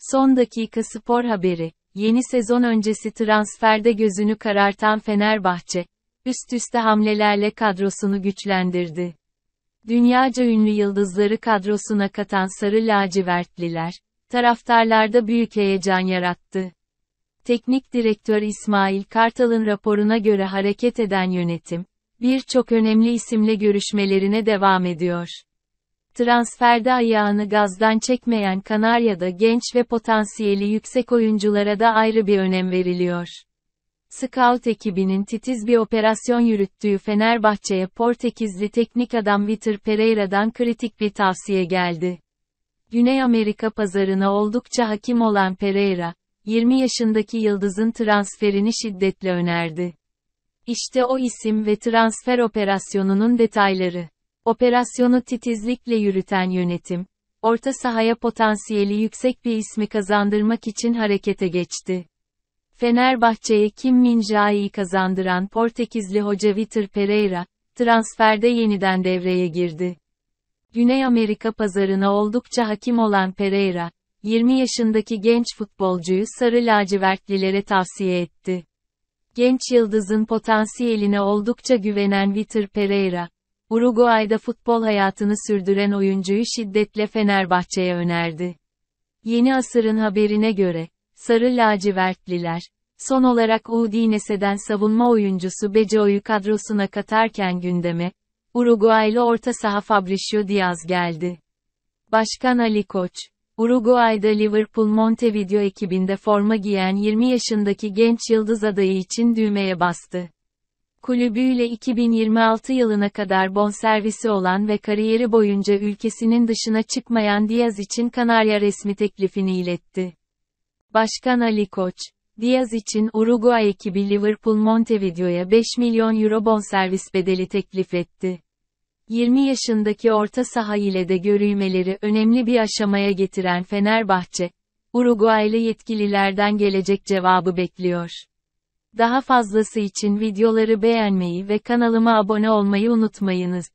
Son dakika spor haberi. Yeni sezon öncesi transferde gözünü karartan Fenerbahçe, üst üste hamlelerle kadrosunu güçlendirdi. Dünyaca ünlü yıldızları kadrosuna katan sarı lacivertliler, taraftarlarda büyük heyecan yarattı. Teknik direktör İsmail Kartal'ın raporuna göre hareket eden yönetim, birçok önemli isimle görüşmelerine devam ediyor. Transferde ayağını gazdan çekmeyen Kanarya'da genç ve potansiyeli yüksek oyunculara da ayrı bir önem veriliyor. Scout ekibinin titiz bir operasyon yürüttüğü Fenerbahçe'ye Portekizli teknik adam Vitor Pereira'dan kritik bir tavsiye geldi. Güney Amerika pazarına oldukça hakim olan Pereira, 20 yaşındaki yıldızın transferini şiddetle önerdi. İşte o isim ve transfer operasyonunun detayları. Operasyonu titizlikle yürüten yönetim, orta sahaya potansiyeli yüksek bir ismi kazandırmak için harekete geçti. Fenerbahçe'ye Kim min kazandıran Portekizli hoca Vitor Pereira, transferde yeniden devreye girdi. Güney Amerika pazarına oldukça hakim olan Pereira, 20 yaşındaki genç futbolcuyu sarı lacivertlilere tavsiye etti. Genç yıldızın potansiyeline oldukça güvenen Vitor Pereira, Uruguay'da futbol hayatını sürdüren oyuncuyu şiddetle Fenerbahçe'ye önerdi. Yeni asırın haberine göre, Sarı lacivertliler, son olarak Udinese'den savunma oyuncusu Bejo'yu kadrosuna katarken gündeme, Uruguaylı orta saha Fabricio Diaz geldi. Başkan Ali Koç, Uruguay'da Liverpool Montevideo ekibinde forma giyen 20 yaşındaki genç yıldız adayı için düğmeye bastı. Kulübüyle 2026 yılına kadar bonservisi olan ve kariyeri boyunca ülkesinin dışına çıkmayan Diaz için Kanarya resmi teklifini iletti. Başkan Ali Koç, Diaz için Uruguay ekibi Liverpool Montevideo'ya 5 milyon euro bonservis bedeli teklif etti. 20 yaşındaki orta saha ile de görülmeleri önemli bir aşamaya getiren Fenerbahçe, Uruguaylı yetkililerden gelecek cevabı bekliyor. Daha fazlası için videoları beğenmeyi ve kanalıma abone olmayı unutmayınız.